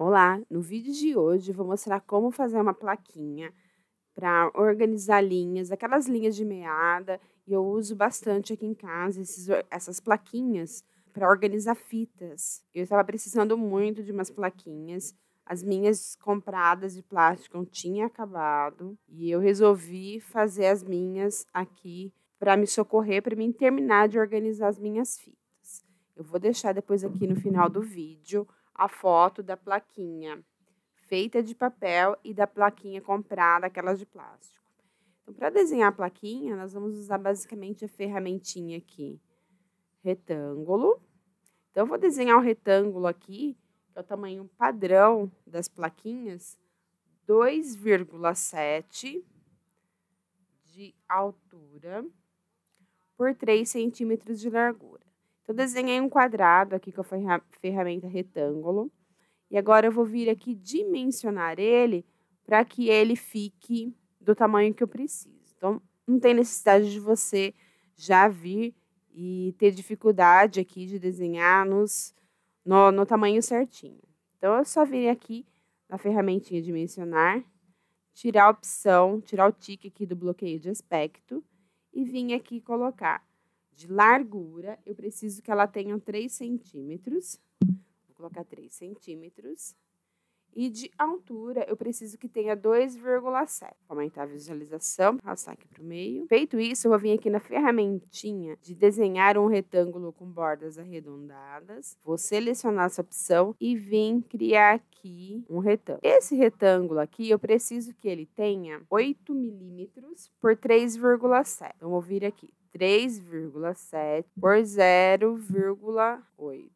Olá, no vídeo de hoje vou mostrar como fazer uma plaquinha para organizar linhas, aquelas linhas de meada, e eu uso bastante aqui em casa esses, essas plaquinhas para organizar fitas. Eu estava precisando muito de umas plaquinhas, as minhas compradas de plástico não tinham acabado, e eu resolvi fazer as minhas aqui para me socorrer, para mim terminar de organizar as minhas fitas. Eu vou deixar depois aqui no final do vídeo a foto da plaquinha feita de papel e da plaquinha comprada, aquelas de plástico. Então, para desenhar a plaquinha, nós vamos usar basicamente a ferramentinha aqui, retângulo. Então, eu vou desenhar um retângulo aqui, que é o tamanho padrão das plaquinhas, 2,7 de altura por 3 centímetros de largura. Então, desenhei um quadrado aqui com é a ferramenta retângulo. E agora eu vou vir aqui dimensionar ele para que ele fique do tamanho que eu preciso. Então, não tem necessidade de você já vir e ter dificuldade aqui de desenhar nos, no, no tamanho certinho. Então, eu só vim aqui na ferramentinha dimensionar, tirar a opção, tirar o tique aqui do bloqueio de aspecto e vim aqui colocar de largura, eu preciso que ela tenha 3 centímetros. Vou colocar 3 centímetros. E de altura, eu preciso que tenha 2,7. Aumentar a visualização, passar aqui para o meio. Feito isso, eu vou vir aqui na ferramentinha de desenhar um retângulo com bordas arredondadas. Vou selecionar essa opção e vim criar aqui um retângulo. Esse retângulo aqui, eu preciso que ele tenha 8 milímetros por 3,7. Então, vou vir aqui, 3,7 por 0,8.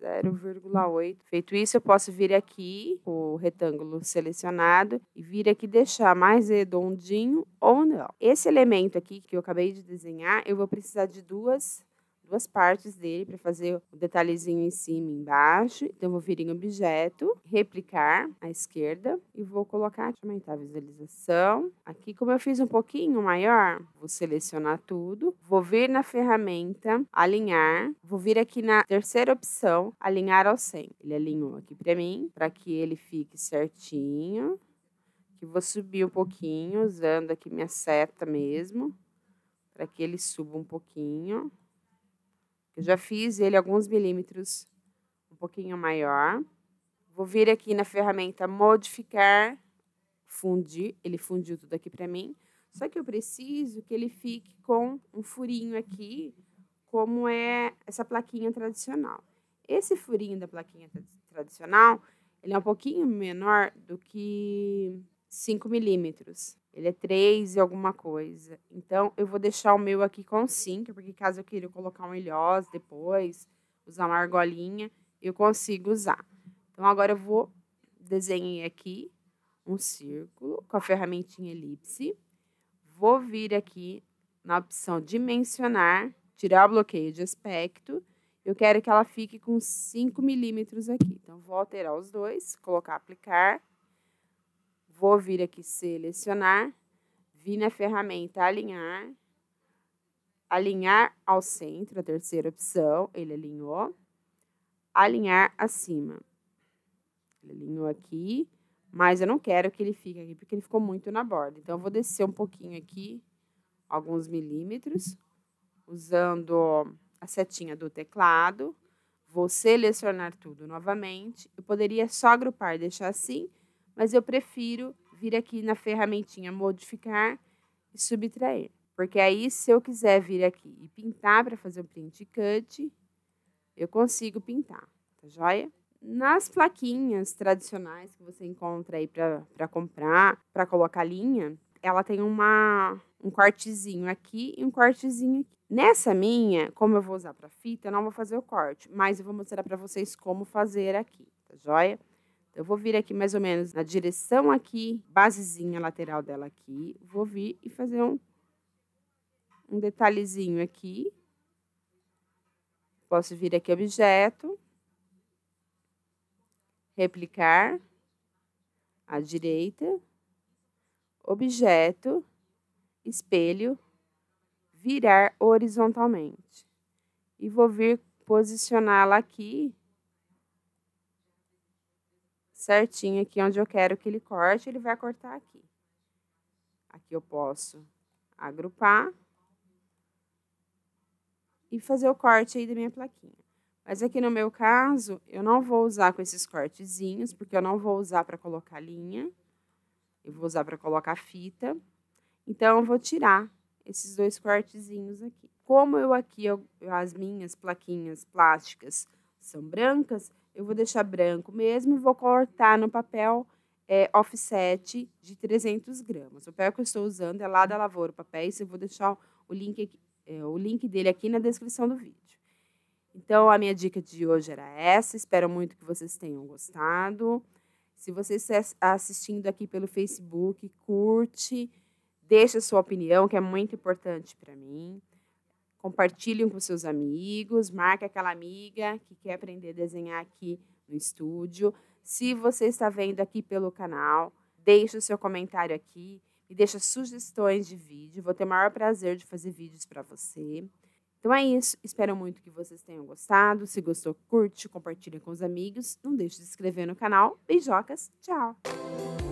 0,8. Feito isso, eu posso vir aqui, o retângulo selecionado, e vir aqui deixar mais redondinho ou não. Esse elemento aqui que eu acabei de desenhar, eu vou precisar de duas duas partes dele para fazer o detalhezinho em cima e embaixo. Então, vou vir em objeto, replicar à esquerda e vou colocar, deixa aumentar a visualização. Aqui, como eu fiz um pouquinho maior, vou selecionar tudo, vou vir na ferramenta, alinhar, vou vir aqui na terceira opção, alinhar ao 100. Ele alinhou aqui para mim, para que ele fique certinho. Que vou subir um pouquinho, usando aqui minha seta mesmo, para que ele suba um pouquinho. Eu já fiz ele alguns milímetros um pouquinho maior. Vou vir aqui na ferramenta modificar, fundir. Ele fundiu tudo aqui para mim. Só que eu preciso que ele fique com um furinho aqui, como é essa plaquinha tradicional. Esse furinho da plaquinha tradicional, ele é um pouquinho menor do que 5 milímetros. Ele é 3 e alguma coisa. Então, eu vou deixar o meu aqui com 5, porque caso eu queira colocar um ilhós depois, usar uma argolinha, eu consigo usar. Então, agora eu vou desenhar aqui um círculo com a ferramentinha elipse. Vou vir aqui na opção dimensionar, tirar o bloqueio de aspecto. Eu quero que ela fique com 5 milímetros aqui. Então, vou alterar os dois, colocar aplicar vou vir aqui selecionar, vir na ferramenta alinhar, alinhar ao centro, a terceira opção, ele alinhou, alinhar acima. Ele alinhou aqui, mas eu não quero que ele fique aqui, porque ele ficou muito na borda. Então, eu vou descer um pouquinho aqui, alguns milímetros, usando a setinha do teclado, vou selecionar tudo novamente. Eu poderia só agrupar, deixar assim, mas eu prefiro vir aqui na ferramentinha modificar e subtrair. Porque aí, se eu quiser vir aqui e pintar para fazer um print cut, eu consigo pintar, tá joia? Nas plaquinhas tradicionais que você encontra aí para comprar, para colocar linha, ela tem uma, um cortezinho aqui e um cortezinho aqui. Nessa minha, como eu vou usar para fita, eu não vou fazer o corte, mas eu vou mostrar para vocês como fazer aqui, tá joia? Eu vou vir aqui mais ou menos na direção aqui, basezinha lateral dela aqui. Vou vir e fazer um, um detalhezinho aqui. Posso vir aqui objeto, replicar, à direita, objeto, espelho, virar horizontalmente. E vou vir posicioná-la aqui certinho aqui onde eu quero que ele corte, ele vai cortar aqui. Aqui eu posso agrupar e fazer o corte aí da minha plaquinha. Mas aqui no meu caso, eu não vou usar com esses cortezinhos, porque eu não vou usar para colocar linha, eu vou usar para colocar fita. Então, eu vou tirar esses dois cortezinhos aqui. Como eu aqui, eu, as minhas plaquinhas plásticas são brancas, eu vou deixar branco mesmo e vou cortar no papel é, offset de 300 gramas. O papel que eu estou usando é lá da Lavoura Papéis, eu vou deixar o link, aqui, é, o link dele aqui na descrição do vídeo. Então, a minha dica de hoje era essa. Espero muito que vocês tenham gostado. Se você está assistindo aqui pelo Facebook, curte, deixa sua opinião, que é muito importante para mim compartilhem com seus amigos, marque aquela amiga que quer aprender a desenhar aqui no estúdio. Se você está vendo aqui pelo canal, deixe o seu comentário aqui e deixa sugestões de vídeo. Vou ter o maior prazer de fazer vídeos para você. Então é isso. Espero muito que vocês tenham gostado. Se gostou, curte, compartilha com os amigos. Não deixe de se inscrever no canal. Beijocas, tchau!